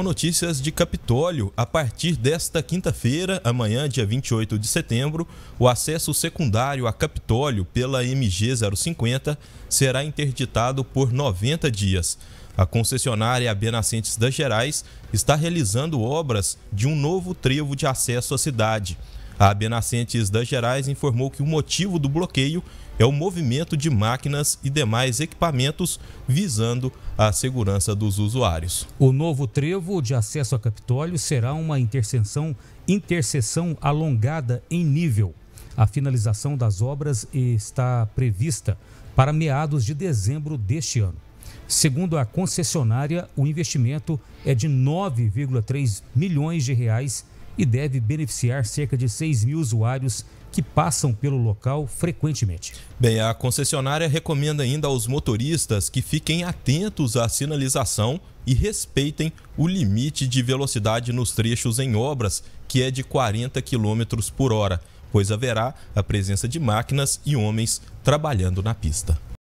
com notícias de Capitólio. A partir desta quinta-feira, amanhã, dia 28 de setembro, o acesso secundário a Capitólio pela MG 050 será interditado por 90 dias. A concessionária Benascentes das Gerais está realizando obras de um novo trevo de acesso à cidade. A Benascentes das Gerais informou que o motivo do bloqueio é o movimento de máquinas e demais equipamentos visando a segurança dos usuários. O novo trevo de acesso a Capitólio será uma interseção, interseção alongada em nível. A finalização das obras está prevista para meados de dezembro deste ano. Segundo a concessionária, o investimento é de 9,3 milhões de reais e deve beneficiar cerca de 6 mil usuários que passam pelo local frequentemente. Bem, a concessionária recomenda ainda aos motoristas que fiquem atentos à sinalização e respeitem o limite de velocidade nos trechos em obras, que é de 40 km por hora, pois haverá a presença de máquinas e homens trabalhando na pista.